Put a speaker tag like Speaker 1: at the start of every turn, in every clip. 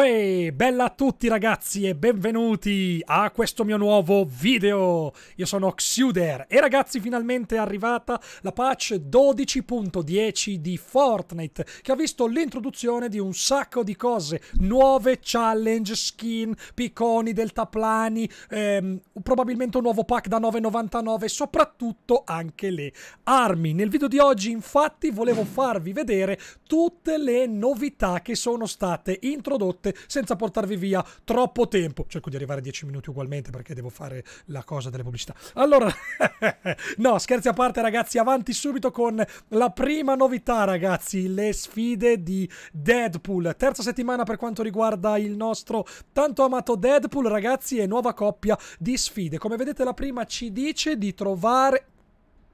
Speaker 1: Uè, bella a tutti ragazzi e benvenuti a questo mio nuovo video. Io sono Xuder e ragazzi finalmente è arrivata la patch 12.10 di Fortnite che ha visto l'introduzione di un sacco di cose, nuove challenge, skin, picconi, deltaplani, ehm, probabilmente un nuovo pack da 9,99 e soprattutto anche le armi. Nel video di oggi infatti volevo farvi vedere tutte le novità che sono state introdotte parte senza portarvi via troppo tempo. Cerco di arrivare a 10 minuti ugualmente perché devo fare la cosa delle pubblicità. Allora, no, scherzi a parte ragazzi, avanti subito con la prima novità ragazzi, le sfide di Deadpool. Terza settimana per quanto riguarda il nostro tanto amato Deadpool ragazzi e nuova coppia di sfide. Come vedete la prima ci dice di trovare...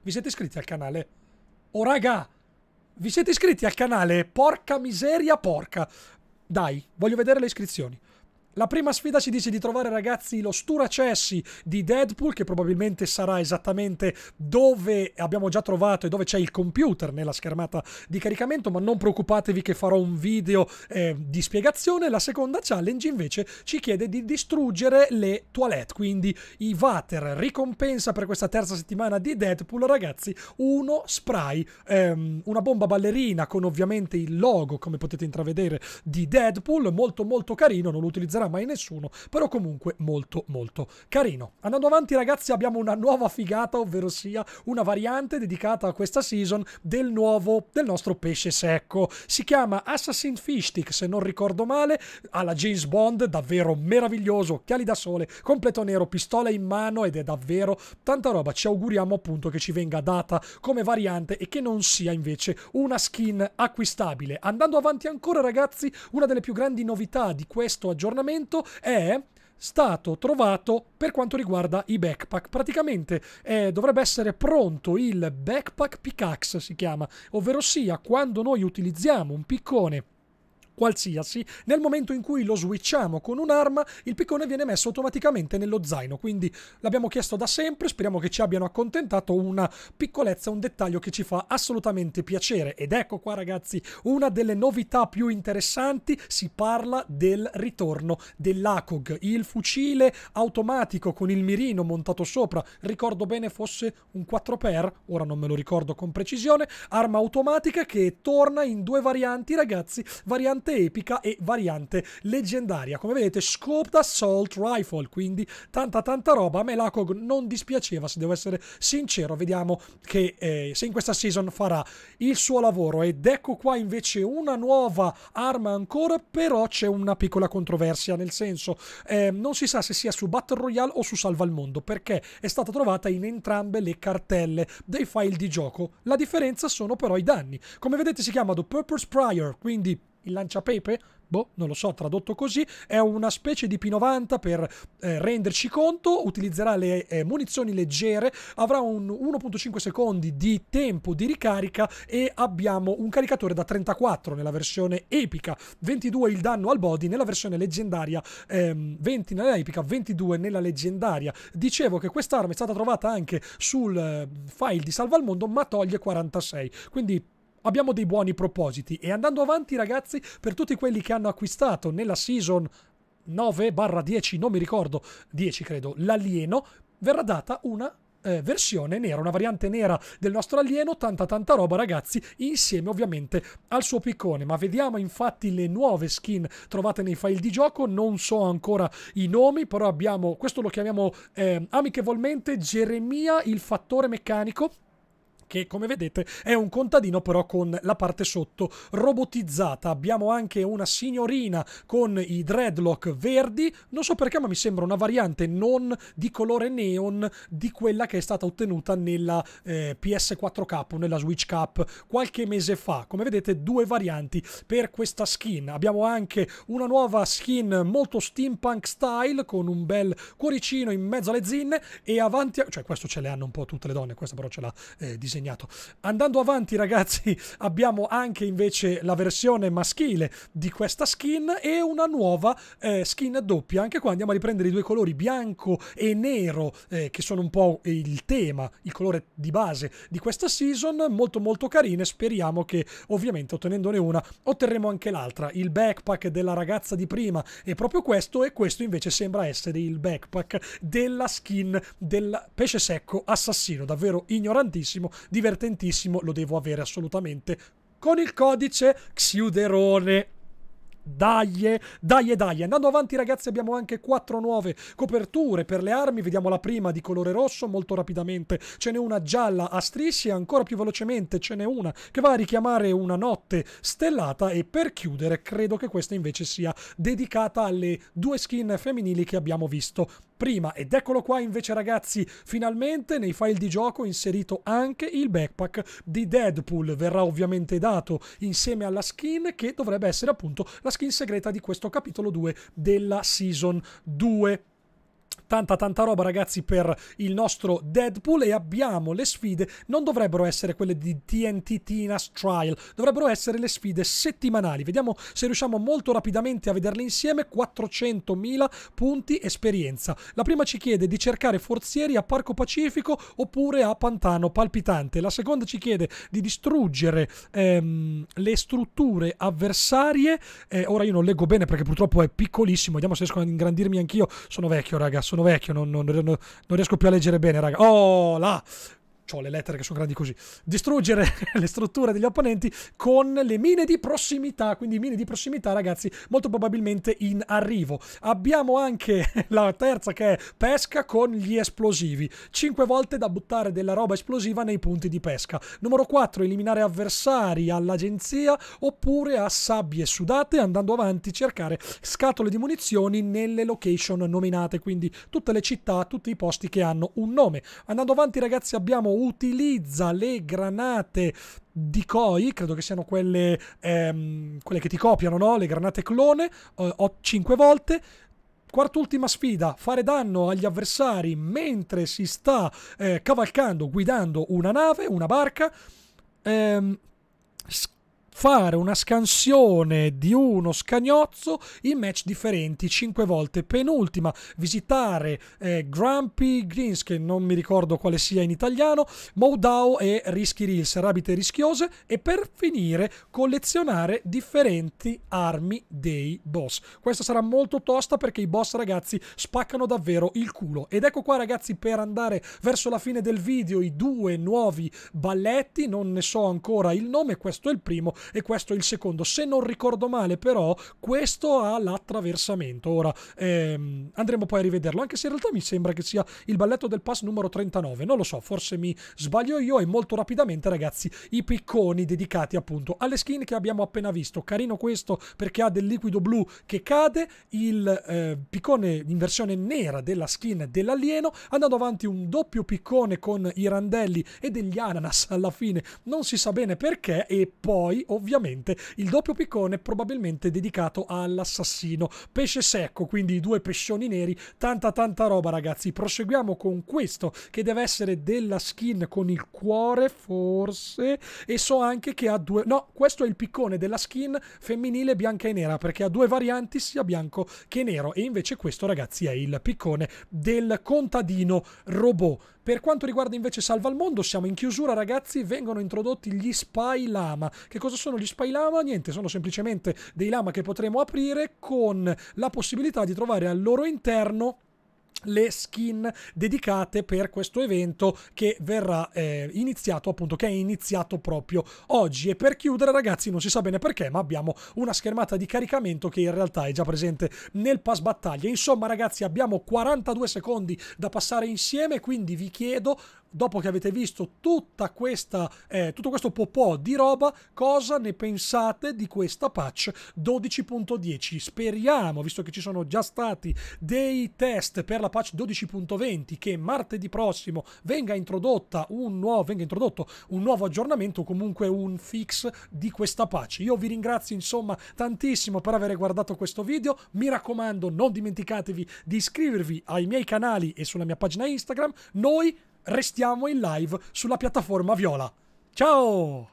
Speaker 1: Vi siete iscritti al canale? Oh raga! Vi siete iscritti al canale? Porca miseria porca! Dai, voglio vedere le iscrizioni. La prima sfida ci dice di trovare ragazzi lo Sturacessi di Deadpool che probabilmente sarà esattamente dove abbiamo già trovato e dove c'è il computer nella schermata di caricamento ma non preoccupatevi che farò un video eh, di spiegazione. La seconda challenge invece ci chiede di distruggere le toilette quindi i Vater ricompensa per questa terza settimana di Deadpool ragazzi uno spray ehm, una bomba ballerina con ovviamente il logo come potete intravedere di Deadpool molto molto carino non lo utilizzerà troverà mai nessuno, però comunque molto molto carino. Andando avanti ragazzi abbiamo una nuova figata, ovvero sia una variante dedicata a questa season del nuovo, del nostro pesce secco. Si chiama Assassin's Fishstick se non ricordo male, alla James Bond, davvero meraviglioso, occhiali da sole, completo nero, pistola in mano ed è davvero tanta roba. Ci auguriamo appunto che ci venga data come variante e che non sia invece una skin acquistabile. Andando avanti ancora ragazzi, una delle più grandi novità di questo aggiornamento momento è stato trovato per quanto riguarda i backpack. Praticamente eh, dovrebbe essere pronto il backpack pickaxe, si chiama, ovvero sia quando noi utilizziamo un piccone qualsiasi, nel momento in cui lo switchiamo con un'arma, il piccone viene messo automaticamente nello zaino. Quindi l'abbiamo chiesto da sempre, speriamo che ci abbiano accontentato una piccolezza, un dettaglio che ci fa assolutamente piacere. Ed ecco qua ragazzi, una delle novità più interessanti, si parla del ritorno dell'ACOG, il fucile automatico con il mirino montato sopra, ricordo bene fosse un 4x, ora non me lo ricordo con precisione, arma automatica che torna in due varianti ragazzi, variante variante epica e variante leggendaria. Come vedete, Scoped Assault Rifle, quindi tanta tanta roba. A me l'Acog non dispiaceva, se devo essere sincero. Vediamo che eh, se in questa season farà il suo lavoro. Ed ecco qua invece una nuova arma ancora, però c'è una piccola controversia, nel senso eh, non si sa se sia su Battle Royale o su Salva il Mondo, perché è stata trovata in entrambe le cartelle dei file di gioco. La differenza sono però i danni. Come vedete si chiama The Purpose Prior, quindi il lanciapepe, boh, non lo so, tradotto così, è una specie di P90 per eh, renderci conto, utilizzerà le eh, munizioni leggere, avrà un 1.5 secondi di tempo di ricarica e abbiamo un caricatore da 34 nella versione epica, 22 il danno al body nella versione leggendaria, ehm, 20 nella epica, 22 nella leggendaria. Dicevo che quest'arma è stata trovata anche sul eh, file di Salva al Mondo, ma toglie 46, quindi abbiamo dei buoni propositi e andando avanti ragazzi per tutti quelli che hanno acquistato nella season 9 barra 10 non mi ricordo 10 credo l'alieno verrà data una eh, versione nera, una variante nera del nostro alieno, tanta tanta roba ragazzi, insieme ovviamente al suo piccone. Ma vediamo infatti le nuove skin trovate nei file di gioco, non so ancora i nomi, però abbiamo, questo lo chiamiamo eh, amichevolmente Geremia il fattore meccanico, che come vedete è un contadino però con la parte sotto robotizzata. Abbiamo anche una signorina con i dreadlock verdi, non so perché ma mi sembra una variante non di colore neon di quella che è stata ottenuta nella eh, PS4 Cup, nella Switch Cup qualche mese fa. Come vedete due varianti per questa skin. Abbiamo anche una nuova skin molto steampunk style con un bel cuoricino in mezzo alle zinne e avanti a... cioè questo ce le hanno un po' tutte le donne, questa però ce l'ha eh, disegnata disegnato. Andando avanti ragazzi abbiamo anche invece la versione maschile di questa skin e una nuova eh, skin doppia. Anche qua andiamo a riprendere i due colori bianco e nero eh, che sono un po' il tema, il colore di base di questa season. Molto molto carine. Speriamo che ovviamente ottenendone una otterremo anche l'altra. Il backpack della ragazza di prima è proprio questo e questo invece sembra essere il backpack della skin del pesce secco assassino. Davvero ignorantissimo divertentissimo, lo devo avere assolutamente con il codice Xiuderone. Dai, dai, dai. Andando avanti, ragazzi, abbiamo anche quattro nuove coperture per le armi. Vediamo la prima di colore rosso molto rapidamente. Ce n'è una gialla a strisce, ancora più velocemente ce n'è una che va a richiamare una notte stellata. E per chiudere, credo che questa invece sia dedicata alle due skin femminili che abbiamo visto prima. Ed eccolo qua invece ragazzi, finalmente nei file di gioco è inserito anche il backpack di Deadpool. Verrà ovviamente dato insieme alla skin che dovrebbe essere appunto la skin segreta di questo capitolo 2 della season 2 tanta tanta roba ragazzi per il nostro Deadpool e abbiamo le sfide, non dovrebbero essere quelle di TNT Tina's Trial, dovrebbero essere le sfide settimanali, vediamo se riusciamo molto rapidamente a vederle insieme, 400.000 punti esperienza. La prima ci chiede di cercare forzieri a Parco Pacifico oppure a Pantano Palpitante, la seconda ci chiede di distruggere ehm, le strutture avversarie, eh, ora io non leggo bene perché purtroppo è piccolissimo, vediamo se riesco a ingrandirmi anch'io, sono vecchio ragazzi sono vecchio, non, non, non, riesco più a leggere bene, raga. Oh, là! ho le lettere che sono grandi così, distruggere le strutture degli opponenti con le mine di prossimità, quindi mine di prossimità ragazzi molto probabilmente in arrivo. Abbiamo anche la terza che è pesca con gli esplosivi, 5 volte da buttare della roba esplosiva nei punti di pesca. Numero 4 eliminare avversari all'agenzia oppure a sabbie sudate andando avanti cercare scatole di munizioni nelle location nominate, quindi tutte le città, tutti i posti che hanno un nome. Andando avanti ragazzi abbiamo utilizza le granate di Koi, credo che siano quelle, ehm, quelle che ti copiano, no? le granate clone, eh, ho 5 volte, Quart'ultima sfida, fare danno agli avversari mentre si sta eh, cavalcando, guidando una nave, una barca. Ehm, fare una scansione di uno scagnozzo in match differenti 5 volte. Penultima, visitare eh, Grumpy Greens, che non mi ricordo quale sia in italiano, Moudao e Rischi Reels, rabite rischiose, e per finire collezionare differenti armi dei boss. Questa sarà molto tosta perché i boss ragazzi spaccano davvero il culo. Ed ecco qua ragazzi per andare verso la fine del video i due nuovi balletti, non ne so ancora il nome, questo è il primo, e questo è il secondo. Se non ricordo male però, questo ha l'attraversamento. Ora ehm, andremo poi a rivederlo, anche se in realtà mi sembra che sia il balletto del pass numero 39, non lo so, forse mi sbaglio io e molto rapidamente ragazzi i picconi dedicati appunto alle skin che abbiamo appena visto. Carino questo perché ha del liquido blu che cade, il eh, piccone in versione nera della skin dell'alieno, andando avanti un doppio piccone con i randelli e degli ananas alla fine, non si sa bene perché e poi ovviamente il doppio piccone probabilmente dedicato all'assassino. Pesce secco, quindi i due pescioni neri, tanta tanta roba ragazzi. Proseguiamo con questo che deve essere della skin con il cuore forse e so anche che ha due... No, questo è il piccone della skin femminile bianca e nera perché ha due varianti sia bianco che nero e invece questo ragazzi è il piccone del contadino robot per quanto riguarda invece Salva il Mondo, siamo in chiusura ragazzi, vengono introdotti gli Spy Lama. Che cosa sono gli Spy Lama? Niente, sono semplicemente dei lama che potremo aprire con la possibilità di trovare al loro interno le skin dedicate per questo evento che verrà eh, iniziato appunto che è iniziato proprio oggi e per chiudere ragazzi non si sa bene perché ma abbiamo una schermata di caricamento che in realtà è già presente nel pass battaglia insomma ragazzi abbiamo 42 secondi da passare insieme quindi vi chiedo dopo che avete visto tutta questa, eh, tutto questo popò di roba, cosa ne pensate di questa patch 12.10? Speriamo, visto che ci sono già stati dei test per la patch 12.20, che martedì prossimo venga, un nuovo, venga introdotto un nuovo aggiornamento, comunque un fix di questa patch. Io vi ringrazio insomma tantissimo per aver guardato questo video, mi raccomando non dimenticatevi di iscrivervi ai miei canali e sulla mia pagina Instagram, noi restiamo in live sulla piattaforma viola. Ciao!